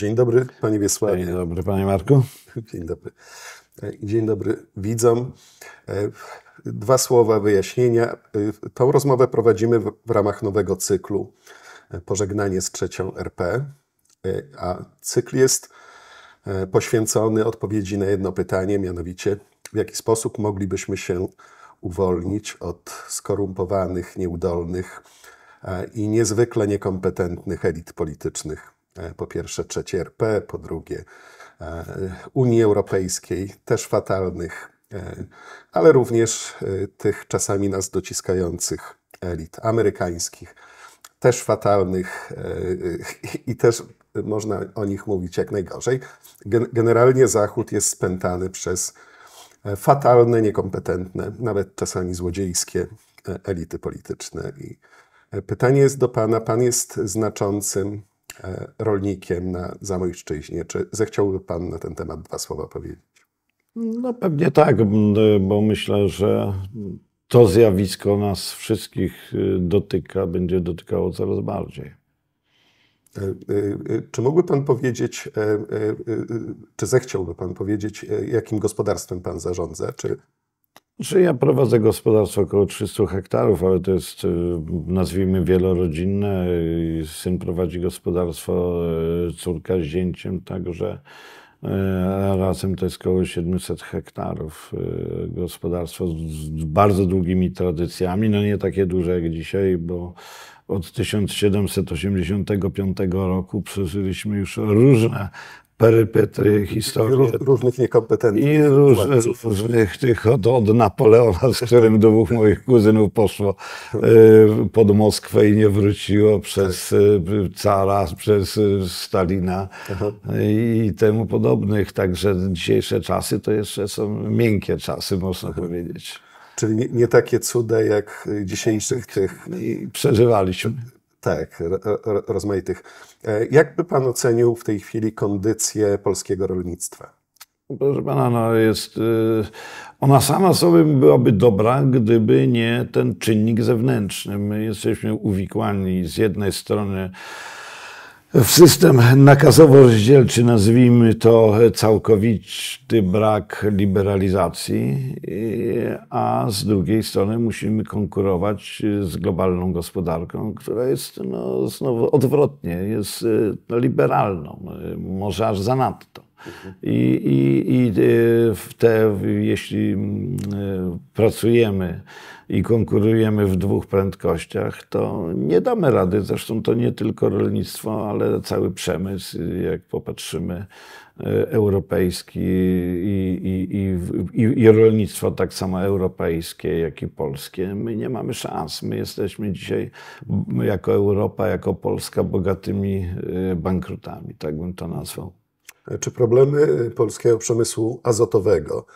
Dzień dobry, panie Wiesławie. Dzień dobry, panie Marku. Dzień dobry. E, dzień dobry widzom. E, dwa słowa wyjaśnienia. E, tą rozmowę prowadzimy w ramach nowego cyklu Pożegnanie z trzecią RP, a cykl jest poświęcony odpowiedzi na jedno pytanie, mianowicie w jaki sposób moglibyśmy się uwolnić od skorumpowanych, nieudolnych i niezwykle niekompetentnych elit politycznych. E, po pierwsze trzeciej RP, po drugie e, Unii Europejskiej, też fatalnych, e, ale również tych czasami nas dociskających elit amerykańskich, też fatalnych i też można o nich mówić jak najgorzej. Generalnie Zachód jest spętany przez fatalne, niekompetentne, nawet czasami złodziejskie elity polityczne. I pytanie jest do Pana. Pan jest znaczącym E, rolnikiem na Zamojszczyźnie. Czy zechciałby Pan na ten temat dwa słowa powiedzieć? No pewnie tak, bo myślę, że to zjawisko nas wszystkich y, dotyka, będzie dotykało coraz bardziej. E, e, czy mógłby Pan powiedzieć, czy zechciałby Pan powiedzieć, jakim gospodarstwem Pan zarządza? Czy czy znaczy, ja prowadzę gospodarstwo około 300 hektarów, ale to jest y, nazwijmy wielorodzinne. Syn prowadzi gospodarstwo, y, córka z zięciem, także y, razem to jest około 700 hektarów. Gospodarstwo z bardzo długimi tradycjami, no nie takie duże jak dzisiaj, bo od 1785 roku przeżyliśmy już różne perypetry, historii Róż, różnych niekompetencji I różnych, różnych tych od, od, Napoleona, z którym dwóch moich kuzynów poszło e, pod Moskwę i nie wróciło przez tak. e, cara, przez e, Stalina Aha. i temu podobnych. Także dzisiejsze czasy to jeszcze są miękkie czasy, można powiedzieć. Czyli nie, nie takie cuda jak dzisiejszych tak. tych. I przeżywaliśmy. Tak, rozmaitych. E, Jak by Pan ocenił w tej chwili kondycję polskiego rolnictwa? Proszę pana, no jest, y, ona sama sobie byłaby dobra, gdyby nie ten czynnik zewnętrzny. My jesteśmy uwikłani z jednej strony w system nakazowo-rozdzielczy, nazwijmy to całkowity brak liberalizacji, a z drugiej strony musimy konkurować z globalną gospodarką, która jest no, znowu odwrotnie, jest e, no, liberalną, e, może aż zanadto. I, i, i e, te, jeśli mm, e, pracujemy i konkurujemy w dwóch prędkościach, to nie damy rady. Zresztą to nie tylko rolnictwo, ale cały przemysł, jak popatrzymy, e, europejski i, i, i, i rolnictwo tak samo europejskie, jak i polskie. My nie mamy szans. My jesteśmy dzisiaj jako Europa, jako Polska bogatymi bankrutami, tak bym to nazwał. Czy problemy y, polskiego przemysłu azotowego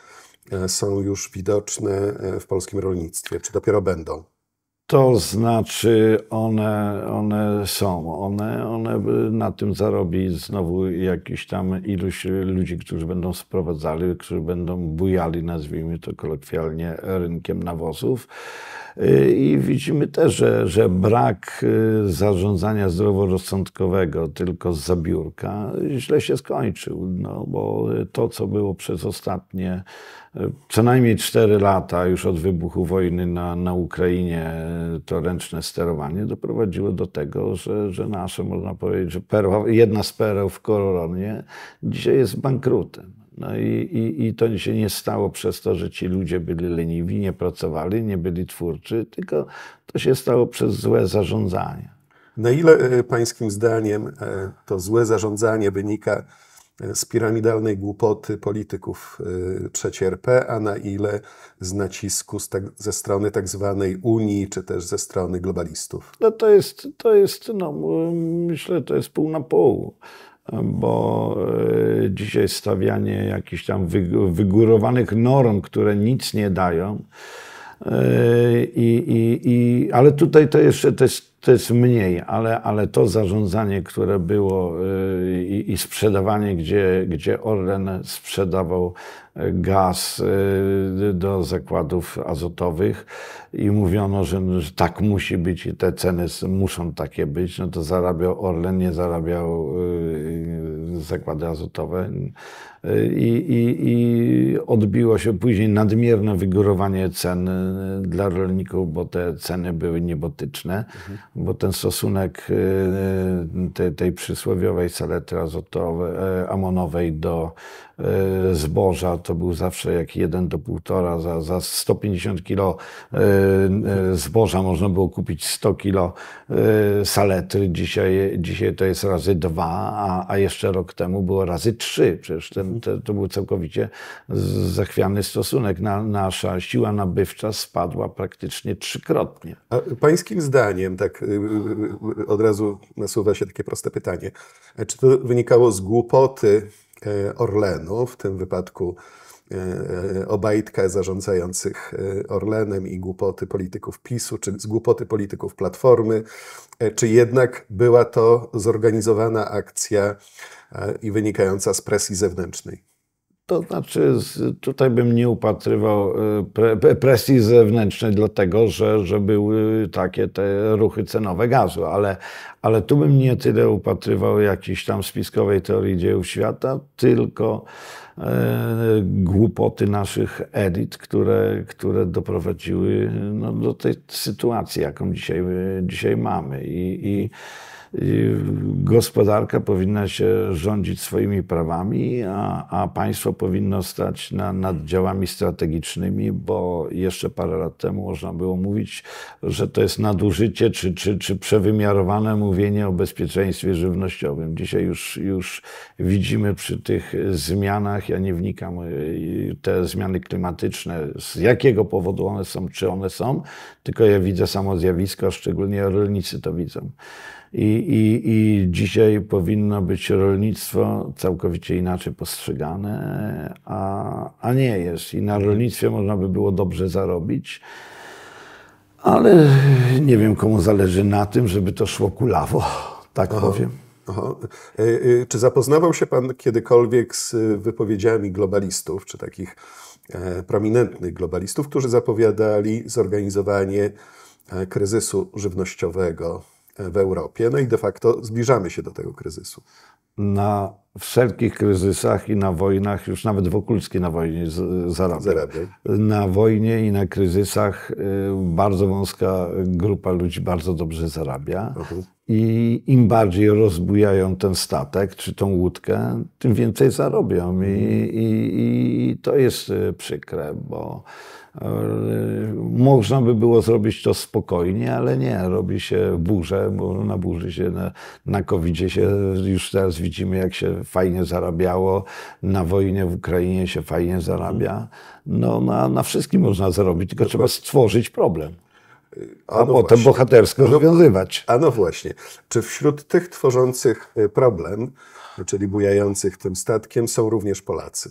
e, są już widoczne e, w polskim rolnictwie, czy dopiero będą? To znaczy, one, one są, one, one y, na tym zarobi znowu jakiś tam iluś y, ludzi, którzy będą sprowadzali, którzy będą bujali, nazwijmy to kolokwialnie, rynkiem nawozów. Y, I widzimy też, że, że brak y, zarządzania zdroworozsądkowego tylko z zabiórka źle się skończył, no, bo to, co było przez ostatnie y, co najmniej 4 lata już od wybuchu wojny na, na Ukrainie, to ręczne sterowanie doprowadziło do tego, że, że nasze, można powiedzieć, że perła, jedna z pereł w koronie dzisiaj jest bankrutem. No i, i, i to się nie stało przez to, że ci ludzie byli leniwi, nie pracowali, nie byli twórczy, tylko to się stało przez złe zarządzanie. Na ile e, Pańskim zdaniem e, to złe zarządzanie wynika e, z piramidalnej głupoty polityków III RP, a na ile z nacisku z tak, ze strony tak zwanej Unii, czy też ze strony globalistów? No to jest, to jest no, myślę, to jest pół na pół bo e, dzisiaj stawianie jakichś tam wygórowanych norm, które nic nie dają, e, i, i, i, ale tutaj to jeszcze to jest to jest mniej, ale, ale to zarządzanie, które było y, i, sprzedawanie, gdzie, gdzie Orlen sprzedawał y, gaz y, do zakładów azotowych i mówiono, no, że, tak musi być i te ceny muszą takie być, no to zarabiał Orlen, nie zarabiał zakłady azotowe. Y, i, i, i odbiło się później nadmierne wygórowanie cen y, dla rolników, bo te ceny były niebotyczne, mhm. bo ten stosunek y, te, tej przysłowiowej saletry azotowej, e, amonowej do e, zboża to był zawsze jak 1 do 1,5 za, za 150 kilo e, zboża można było kupić 100 kilo saletry, Dzisiaj, dzisiaj to jest razy dwa, a, a jeszcze rok temu było razy trzy. Przecież ten to, to był całkowicie zachwiany stosunek. Na, nasza siła nabywcza spadła praktycznie trzykrotnie. A pańskim zdaniem, tak y, y, y, od razu nasuwa się takie proste pytanie, czy to wynikało z głupoty e, Orlenu, w tym wypadku E, e, Obajtkę zarządzających e, Orlenem i głupoty polityków PiSu, czy z głupoty polityków Platformy, czy jednak była to zorganizowana akcja i wynikająca z presji zewnętrznej? To znaczy, tutaj bym nie upatrywał presji zewnętrznej, dlatego że, że były takie te ruchy cenowe gazu, ale, ale tu bym nie tyle upatrywał jakiejś tam spiskowej teorii dziejów świata, tylko E, głupoty naszych elit, które, które doprowadziły no, do tej sytuacji, jaką dzisiaj, e, dzisiaj mamy. I, i gospodarka powinna się rządzić swoimi prawami, a, a państwo powinno stać na, nad działami strategicznymi, bo jeszcze parę lat temu można było mówić, że to jest nadużycie czy, czy, czy przewymiarowane mówienie o bezpieczeństwie żywnościowym. Dzisiaj już, już widzimy przy tych zmianach, ja nie wnikam, y, te zmiany klimatyczne, z jakiego powodu one są, czy one są, tylko ja widzę samo zjawisko, a szczególnie rolnicy to widzą. I, i, I dzisiaj powinno być rolnictwo całkowicie inaczej postrzegane, a, a nie jest. I na rolnictwie można by było dobrze zarobić. Ale nie wiem, komu zależy na tym, żeby to szło kulawo, tak Aha. powiem. Aha. E, e, czy zapoznawał się Pan kiedykolwiek z wypowiedziami globalistów, czy takich e, prominentnych globalistów, którzy zapowiadali zorganizowanie kryzysu żywnościowego w Europie. No i de facto zbliżamy się do tego kryzysu. Na wszelkich kryzysach i na wojnach, już nawet Wokulski na wojnie zarabia. zarabia. Na wojnie i na kryzysach y, bardzo wąska grupa ludzi bardzo dobrze zarabia. Uh mhm. -huh. I im bardziej rozbujają ten statek czy tą łódkę, tym więcej zarobią. I, i, i to jest y, przykre, bo można by było zrobić to spokojnie, ale nie, robi się burzę, bo na burzy się, na, na covid się już teraz widzimy, jak się fajnie zarabiało, na wojnie w Ukrainie się fajnie zarabia. No, na, na wszystkim można zrobić, tylko trzeba stworzyć problem. A, a no potem właśnie. bohatersko no, rozwiązywać. A no właśnie. Czy wśród tych tworzących y, problem, czyli bujających tym statkiem, są również Polacy?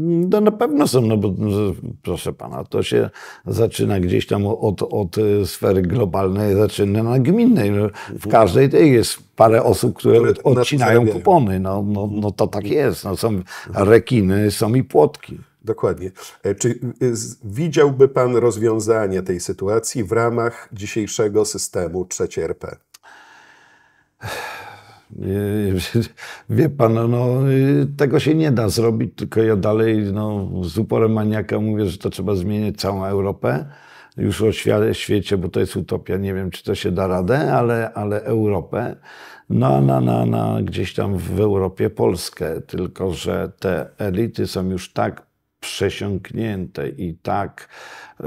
No na pewno są, no bo no, proszę pana, to się zaczyna gdzieś tam od, od y, sfery globalnej, zaczyna na gminnej. No, w każdej tej jest parę osób, które odcinają kupony. No, no, no to tak jest. No, są rekiny, są i płotki. Dokładnie. E, czy y, widziałby pan rozwiązanie tej sytuacji w ramach dzisiejszego systemu trzeciej RP? Wie pan, no, no y, tego się nie da zrobić, tylko ja dalej no, z uporem maniaka mówię, że to trzeba zmienić całą Europę. Już o świecie, bo to jest utopia, nie wiem, czy to się da radę, ale, ale Europę. No, na, na, na gdzieś tam w Europie Polskę. Tylko, że te elity są już tak przesiąknięte i tak. Yy,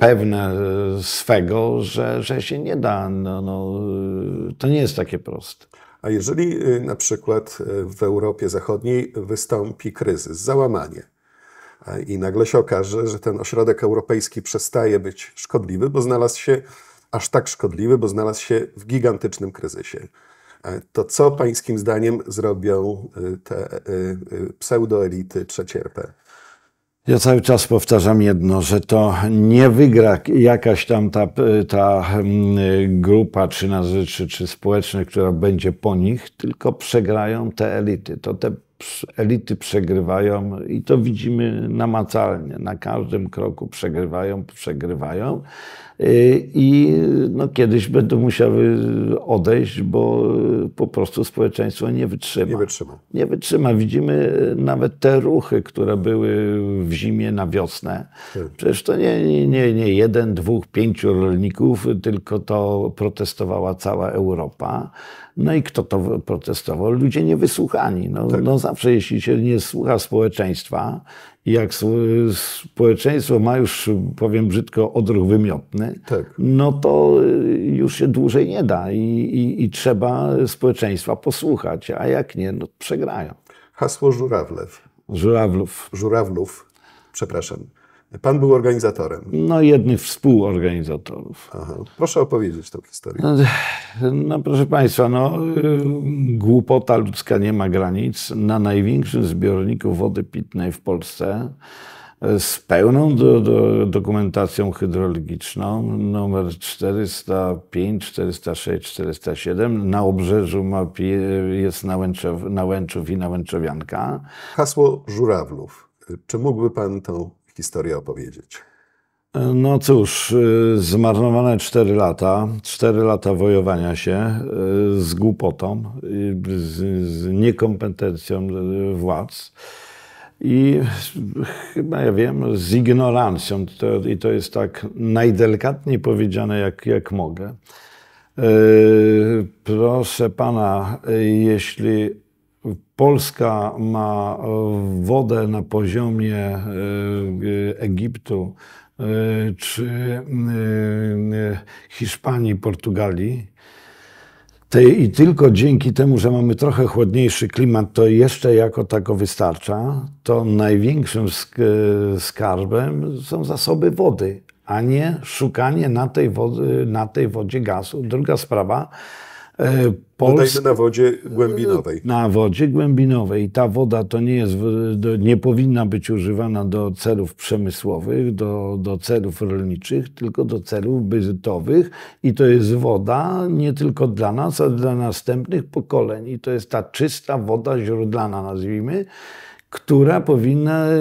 pewne swego, że, że się nie da. No, no, to nie jest takie proste. A jeżeli y, na przykład y, w Europie Zachodniej wystąpi kryzys, załamanie, i nagle się okaże, że ten ośrodek europejski przestaje być szkodliwy, bo znalazł się aż tak szkodliwy, bo znalazł się w gigantycznym kryzysie. E, to co pańskim zdaniem zrobią y, te pseudoelity trzecierpe? Ja cały czas powtarzam jedno, że to nie wygra jakaś tam ta, ta mm, grupa, czy na rzeczy, czy społeczne, która będzie po nich, tylko przegrają te elity. To te elity przegrywają i to widzimy namacalnie. Na każdym kroku przegrywają, przegrywają y, i no, kiedyś będą musiały odejść, bo y, po prostu społeczeństwo nie wytrzyma. Nie wytrzyma. Nie wytrzyma. Widzimy y, nawet te ruchy, które były w zimie na wiosnę. Hmm. Przecież to nie, nie, nie jeden, dwóch, pięciu rolników, tylko to protestowała cała Europa. No i kto to protestował? Ludzie niewysłuchani. No, tak. no zawsze, jeśli się nie słucha społeczeństwa, jak społeczeństwo ma już, powiem brzydko, odruch wymiotny, tak. no to y, już się dłużej nie da i, i, i trzeba społeczeństwa posłuchać, a jak nie, no przegrają. Hasło żurawlew. Żurawlów. Żurawlów, przepraszam. Pan był organizatorem. No, jednym z współorganizatorów. Aha. Proszę opowiedzieć tę historię. No, no, proszę Państwa, no, głupota ludzka nie ma granic. Na największym zbiorniku wody pitnej w Polsce e, z pełną do, do, dokumentacją hydrologiczną, numer 405, 406, 407. Na obrzeżu ma, jest Nałęczow, Nałęczów i Nałęczowianka. Hasło żurawlów. Czy mógłby Pan tą historię opowiedzieć? E, no cóż, e, zmarnowane cztery lata, cztery lata wojowania się e, z głupotą, z, z niekompetencją władz i chyba ja wiem, z ignorancją. To, I to jest tak najdelikatniej powiedziane, jak, jak mogę. Proszę pana, jeśli Polska ma e, wodę na poziomie e, Egiptu e, czy Hiszpanii, Portugalii. I tylko dzięki temu, że mamy trochę chłodniejszy klimat, to jeszcze jako tako wystarcza, to największym skarbem są zasoby wody, a nie szukanie na tej, na tej wodzie gazu. Druga sprawa, E, Polska, na wodzie głębinowej. Na wodzie głębinowej. I ta woda to nie jest, nie powinna być używana do celów przemysłowych, do, do celów rolniczych, tylko do celów bytowych. I to jest woda nie tylko dla nas, ale dla następnych pokoleń. I to jest ta czysta woda źródlana, nazwijmy która powinna, e,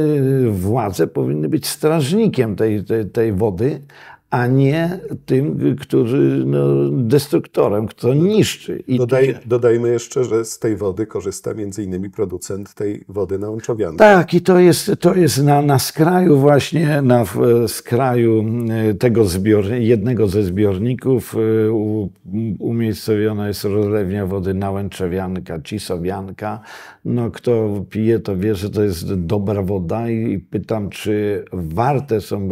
władze powinny być strażnikiem tej, tej, tej, wody, a nie tym, który no, destruktorem, kto niszczy. I Dodaj, Dodajmy jeszcze, że z tej wody korzysta między innymi producent tej wody na Łączowiankę. Tak, i to jest, to jest na, na skraju właśnie, na skraju y, tego zbior, jednego ze zbiorników y, u, umiejscowiona jest rozlewnia wody na Łęczowianka, Cisowianka. No, kto pije, to wie, że to jest dobra woda i pytam, czy warte są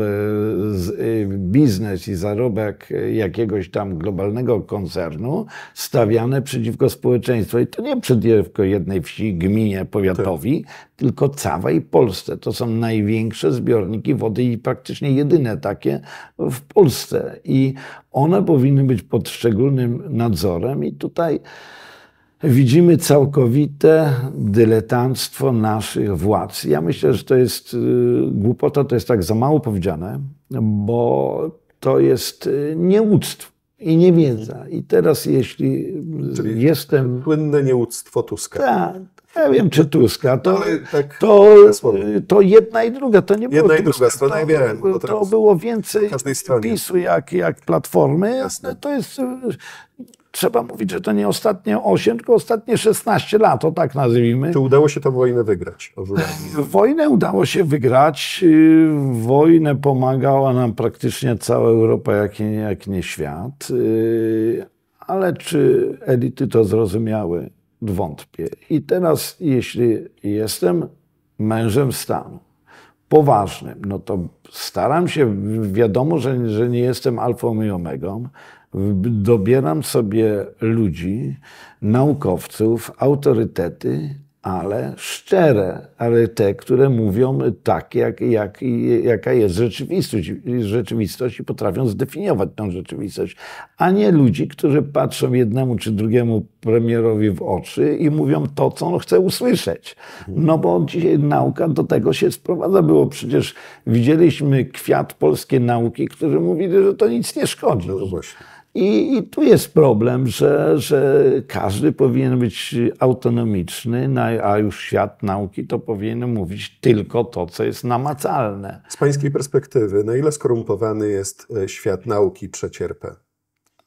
y, biznes biznes i zarobek jakiegoś tam globalnego koncernu stawiane przeciwko społeczeństwu. I to nie przeciwko jednej wsi, gminie, powiatowi, tak. tylko całej Polsce. To są największe zbiorniki wody i praktycznie jedyne takie w Polsce. I one powinny być pod szczególnym nadzorem i tutaj widzimy całkowite dyletanstwo naszych władz. Ja myślę, że to jest y, głupota, to jest tak za mało powiedziane, bo to jest y, nieuctwo i niewiedza. I teraz, jeśli y, Czyli jestem. Płynne nieuctwo Tuska. Tak. Ja wiem, czy Tuska, to, tak to, to jedna i druga, to nie było Jedna i druga strona, to, ja wiem. To było więcej PiSu jak, jak Platformy. Jasne. To jest trzeba mówić, że to nie ostatnie 8, tylko ostatnie 16 lat, o tak nazwijmy. Czy udało się tę wojnę wygrać? Wojnę udało się wygrać. Y, wojnę pomagała nam praktycznie cała Europa, jak nie, jak nie świat. Y, ale czy elity to zrozumiały? Wątpię. I teraz, jeśli jestem mężem stanu, poważnym, no to staram się, wiadomo, że, że nie jestem alfą i omegą, dobieram sobie ludzi, naukowców, autorytety, ale szczere, ale te, które mówią tak, jak, jak, jaka jest rzeczywistość, rzeczywistość i potrafią zdefiniować tę rzeczywistość, a nie ludzi, którzy patrzą jednemu czy drugiemu premierowi w oczy i mówią to, co on chce usłyszeć. No bo dzisiaj nauka do tego się sprowadza. Było przecież, widzieliśmy kwiat polskiej nauki, którzy mówili, że to nic nie szkodzi. No właśnie. I, I, tu jest problem, że, że każdy powinien być autonomiczny, a już świat nauki to powinien mówić tylko to, co jest namacalne. Z pańskiej perspektywy, na ile skorumpowany jest e, świat nauki przecierpę?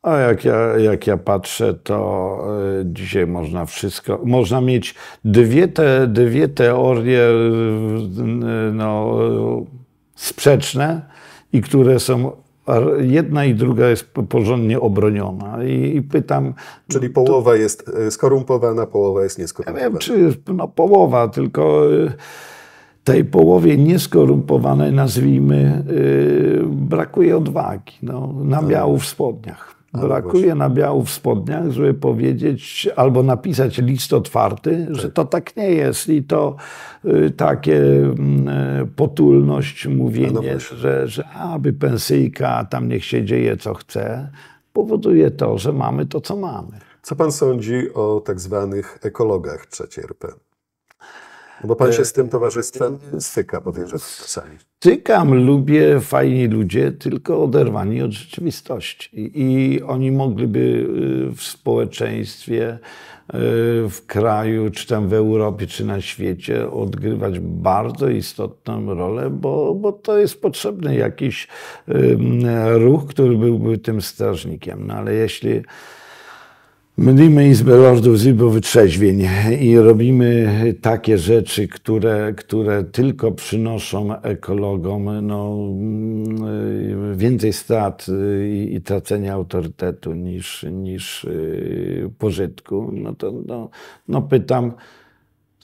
A jak ja, jak ja patrzę, to e, dzisiaj można wszystko, można mieć dwie, te, dwie teorie e, no, sprzeczne i które są jedna i druga jest porządnie obroniona. I, i pytam. Czyli no, połowa to, jest e, skorumpowana, połowa jest nieskorumpowana. Ja wiem, czy no, połowa, tylko e, tej połowie nieskorumpowanej, nazwijmy, yy, brakuje odwagi. No, nabiału no. w spodniach. Brakuje biału w spodniach, żeby powiedzieć albo napisać list otwarty, tak. że to tak nie jest i to y, takie y, potulność mówienie, no że, że aby pensyjka, tam niech się dzieje co chce, powoduje to, że mamy to, co mamy. Co pan sądzi o tak zwanych ekologach trzeciej RP? No bo pan e, się z tym towarzystwem styka, podejrzewam czasami. Stykam, lubię fajni ludzie, tylko oderwani od rzeczywistości. I oni mogliby y, w społeczeństwie, y, w kraju, czy tam w Europie, czy na świecie odgrywać bardzo istotną rolę, bo, bo to jest potrzebny jakiś ruch, który byłby tym strażnikiem. No ale jeśli Mylimy Izbę Lordów z Izbą Wytrzeźwień i robimy takie rzeczy, które, które tylko przynoszą ekologom no, mm, więcej strat i, i tracenia autorytetu niż, niż y, pożytku. No to no, no pytam,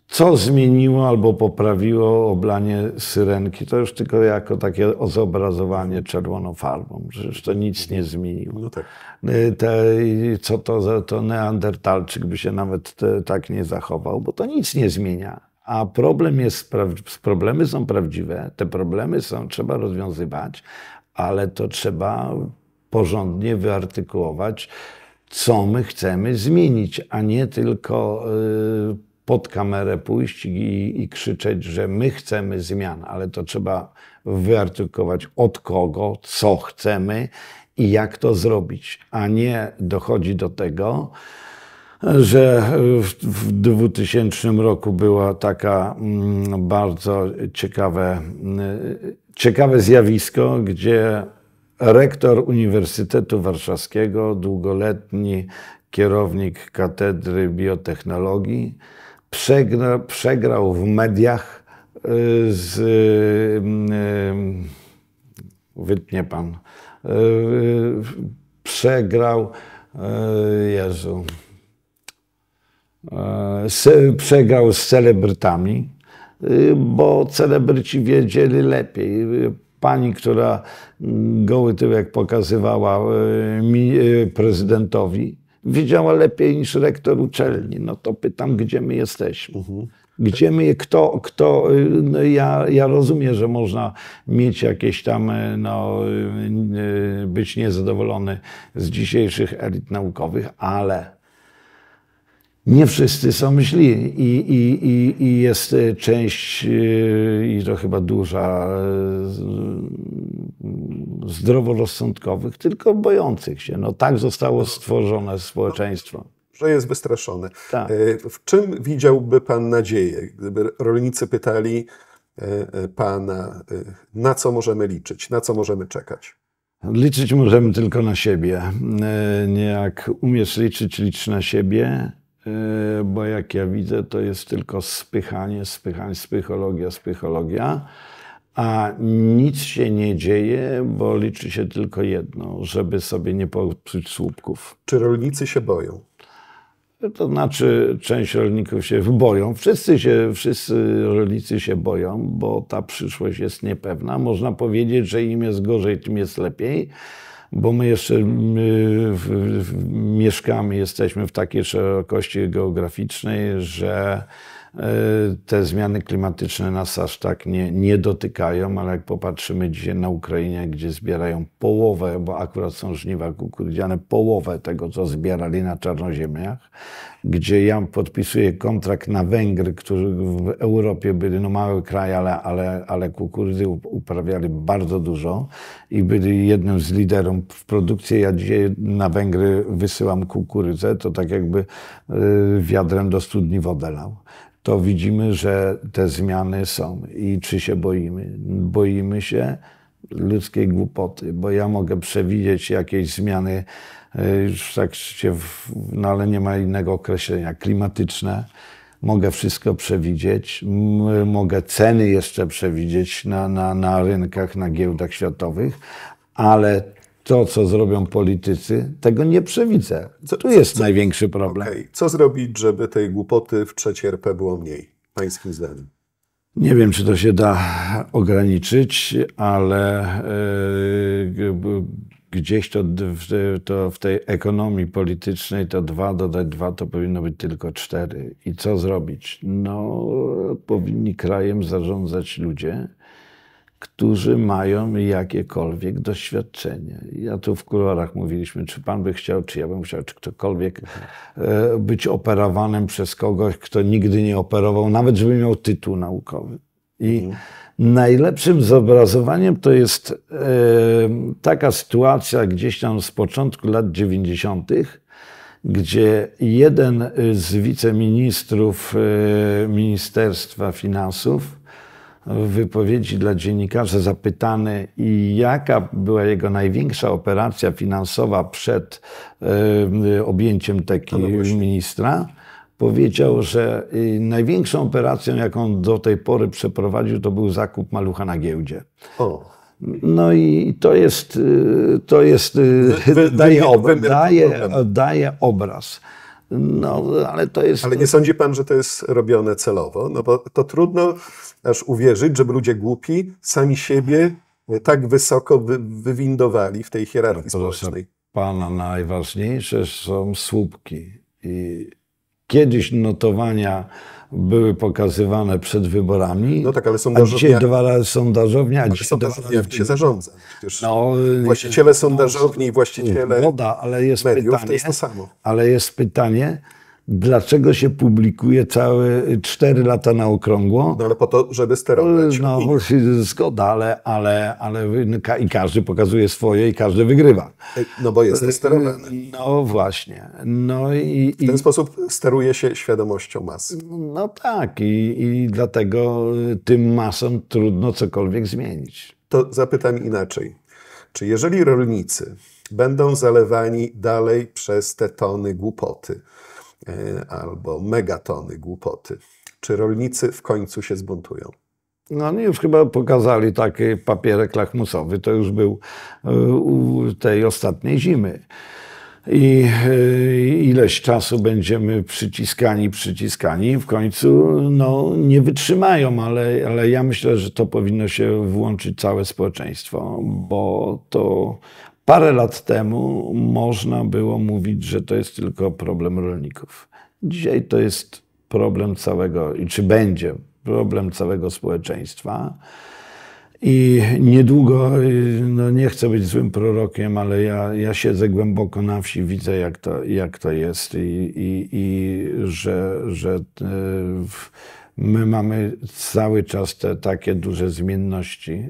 co zmieniło albo poprawiło oblanie syrenki, to już tylko jako takie zobrazowanie czerwoną farbą. Przecież to nic nie zmieniło. No tak. Y, te, co to za to neandertalczyk by się nawet te, tak nie zachował, bo to nic nie zmienia. A problem jest, problemy są prawdziwe, te problemy są, trzeba rozwiązywać, ale to trzeba porządnie wyartykułować, co my chcemy zmienić, a nie tylko y, pod kamerę pójść i, i krzyczeć, że my chcemy zmian, ale to trzeba wyartykułować od kogo, co chcemy i jak to zrobić, a nie dochodzi do tego, że w 2000 roku była taka mm, bardzo ciekawe, mm, ciekawe zjawisko, gdzie rektor Uniwersytetu Warszawskiego, długoletni kierownik katedry biotechnologii, przegra, przegrał w mediach y, z, y, y, wytnie pan, przegrał, Jezu, przegrał z celebrytami, bo celebryci wiedzieli lepiej. Pani, która goły tyłek pokazywała prezydentowi, widziała lepiej niż rektor uczelni. No to pytam, gdzie my jesteśmy. Mhm. Gdzie my, kto, kto no ja, ja rozumiem, że można mieć jakieś tam, e, no, e, e, być niezadowolony z dzisiejszych elit naukowych, ale nie wszyscy są myśli i, i, i, i jest e, część, e, i to chyba duża, e, zdroworozsądkowych, tylko bojących się. No tak zostało stworzone społeczeństwo. Że jest wystraszony. Tak. W czym widziałby Pan nadzieję, gdyby rolnicy pytali Pana, na co możemy liczyć, na co możemy czekać? Liczyć możemy tylko na siebie. Jak umiesz liczyć, licz na siebie Yy, bo jak ja widzę, to jest tylko spychanie, spychanie, spychologia, spychologia, a nic się nie dzieje, bo liczy się tylko jedno, żeby sobie nie popsuć słupków. Czy rolnicy się boją? Yy, to znaczy, część rolników się boją. Wszyscy, się, wszyscy rolnicy się boją, bo ta przyszłość jest niepewna. Można powiedzieć, że im jest gorzej, tym jest lepiej bo my jeszcze my mieszkamy, jesteśmy w takiej szerokości geograficznej, że y, te zmiany klimatyczne nas aż tak nie, nie dotykają, ale jak popatrzymy dzisiaj na Ukrainę, gdzie zbierają połowę, bo akurat są żniwa kukurydziane, połowę tego, co zbierali na czarnoziemiach, gdzie ja podpisuję kontrakt na Węgry, którzy w Europie byli no mały kraj, ale, ale, ale kukurydzy uprawiali bardzo dużo i byli jednym z liderów w produkcji. Ja dzisiaj na Węgry wysyłam kukurydzę, to tak jakby y, wiadrem do studni wodelał. to widzimy, że te zmiany są. I czy się boimy? Boimy się ludzkiej głupoty, bo ja mogę przewidzieć jakieś zmiany Y, już tak się, w, no ale nie ma innego określenia, klimatyczne. Mogę wszystko przewidzieć, mogę ceny jeszcze przewidzieć na, na, na rynkach, na giełdach światowych, ale to, co zrobią politycy, tego nie przewidzę. Co, tu jest co, największy problem. Okay. Co zrobić, żeby tej głupoty w trzeciej RP było mniej, pańskim zdaniem? Nie wiem, czy to się da ograniczyć, ale yy, gdzieś to, to w tej ekonomii politycznej to dwa dodać dwa to powinno być tylko cztery. I co zrobić? No, powinni krajem zarządzać ludzie, którzy mają jakiekolwiek doświadczenie. Ja tu w kuluarach mówiliśmy, czy pan by chciał, czy ja bym chciał, czy ktokolwiek e, być operowanym przez kogoś, kto nigdy nie operował, nawet żeby miał tytuł naukowy. I mhm. Najlepszym zobrazowaniem to jest e, taka sytuacja gdzieś tam z początku lat 90., gdzie jeden e, z wiceministrów e, Ministerstwa Finansów w wypowiedzi dla dziennikarza zapytany, jaka była jego największa operacja finansowa przed objęciem no takiego ministra, powiedział, że y, największą operacją, jaką do tej pory przeprowadził, to był zakup malucha na giełdzie. O. No i to jest, y, to jest y, wy, daje, daje, daje obraz. No, ale to jest. Ale nie sądzi pan, że to jest robione celowo? No bo to trudno aż uwierzyć, żeby ludzie głupi sami siebie tak wysoko wy, wywindowali w tej hierarchii no, społecznej. Pana najważniejsze są słupki. I Kiedyś notowania były pokazywane przed wyborami. No tak, ale sondażownia... A dzisiaj dwa razy sondażownia. dzisiaj sondażownia się zarządza. no, właściciele sondażowni i właściciele woda, ale jest mediów, pytanie, to jest to samo. Ale jest pytanie, dlaczego się publikuje całe 4 lata na okrągło. No ale po to, żeby sterować. No, no I... zgoda, ale, ale, ale i każdy pokazuje swoje i każdy wygrywa. No bo jest y, sterowany. No właśnie. No i, w ten sposób steruje się świadomością masy. No tak i, i dlatego y, tym masom trudno cokolwiek zmienić. To zapytam inaczej. Czy jeżeli rolnicy będą zalewani dalej przez te tony głupoty, Y, albo megatony głupoty. Czy rolnicy w końcu się zbuntują? No oni już chyba pokazali taki papierek lachmusowy, to już był y, u tej ostatniej zimy. I y, ileś czasu będziemy przyciskani, przyciskani, w końcu no, nie wytrzymają, ale, ale ja myślę, że to powinno się włączyć całe społeczeństwo, bo to Parę lat temu można było mówić, że to jest tylko problem rolników. Dzisiaj to jest problem całego, i czy będzie problem całego społeczeństwa. I niedługo, y, no nie chcę być złym prorokiem, ale ja, ja siedzę głęboko na wsi, widzę jak to, jak to jest i, i, i że, że y, w, My mamy cały czas te takie duże zmienności y,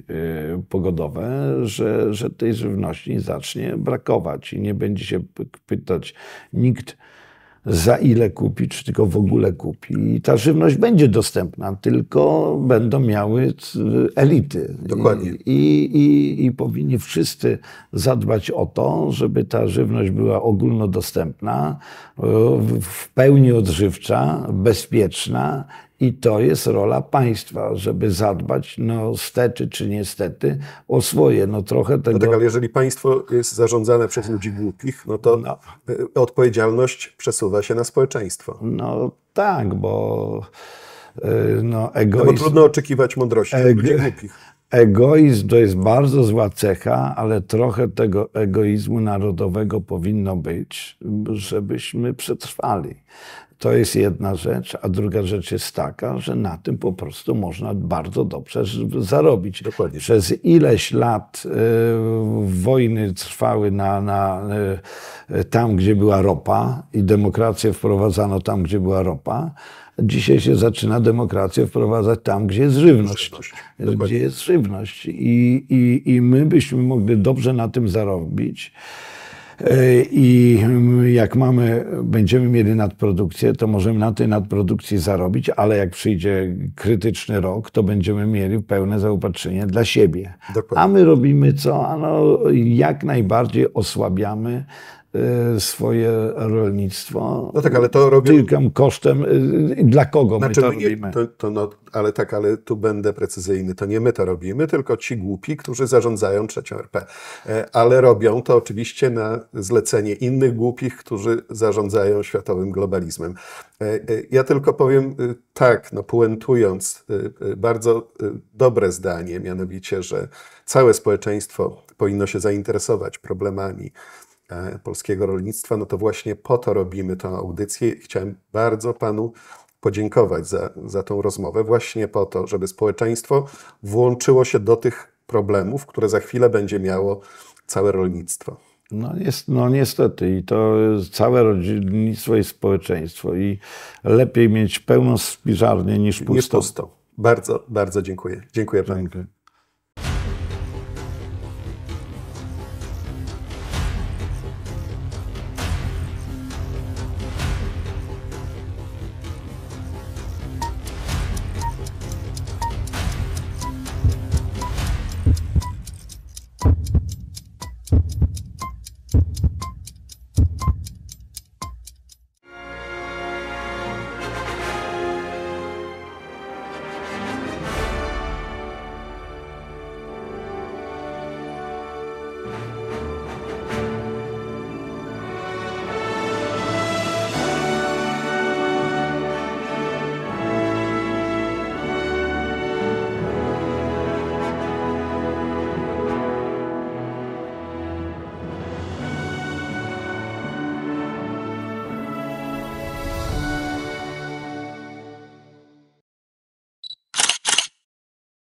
pogodowe, że, że tej żywności zacznie brakować i nie będzie się pytać nikt, za ile kupi, czy tylko w ogóle kupi. I ta żywność będzie dostępna, tylko będą miały elity. Dokładnie. I, i, i powinni wszyscy zadbać o to, żeby ta żywność była ogólnodostępna, w pełni odżywcza, bezpieczna i to jest rola państwa, żeby zadbać, no stety czy niestety, o swoje. No trochę tego... No tak, ale jeżeli państwo jest zarządzane przez ludzi głupich, no to no. E, odpowiedzialność przesuwa się na społeczeństwo. No tak, bo e, no, egoizm... No bo trudno oczekiwać mądrości Ego... ludzi głupich. Egoizm to jest bardzo zła cecha, ale trochę tego egoizmu narodowego powinno być, żebyśmy przetrwali. To jest jedna rzecz, a druga rzecz jest taka, że na tym po prostu można bardzo dobrze zarobić. Dokładnie. Przez ileś lat y, wojny trwały na, na y, tam, gdzie była ropa i demokrację wprowadzano tam, gdzie była ropa. Dzisiaj się zaczyna demokrację wprowadzać tam, gdzie jest żywność. żywność. Gdzie jest żywność. I, i, I my byśmy mogli dobrze na tym zarobić. E, I mm, jak mamy, będziemy mieli nadprodukcję, to możemy na tej nadprodukcji zarobić, ale jak przyjdzie krytyczny rok, to będziemy mieli pełne zaopatrzenie dla siebie. Dokładnie. A my robimy co? Ano, jak najbardziej osłabiamy Y, swoje rolnictwo. No tak, ale to robię. Tylko kosztem. Y, dla kogo znaczy, my to no robimy? To, to no, ale tak, ale tu będę precyzyjny. To nie my to robimy, tylko ci głupi, którzy zarządzają trzecią RP. E, ale robią to oczywiście na zlecenie innych głupich, którzy zarządzają światowym globalizmem. E, e, ja tylko powiem y, tak, no puentując, bardzo dobre zdanie, mianowicie, że całe społeczeństwo powinno się zainteresować problemami E, polskiego rolnictwa, no to właśnie po to robimy tę audycję chciałem bardzo Panu podziękować za, za tą rozmowę, właśnie po to, żeby społeczeństwo włączyło się do tych problemów, które za chwilę będzie miało całe rolnictwo. No, jest, no niestety i to całe rolnictwo i społeczeństwo i lepiej mieć pełną spiżarnię niż pustą. Nie pusto. Bardzo, bardzo dziękuję. Dziękuję Panu.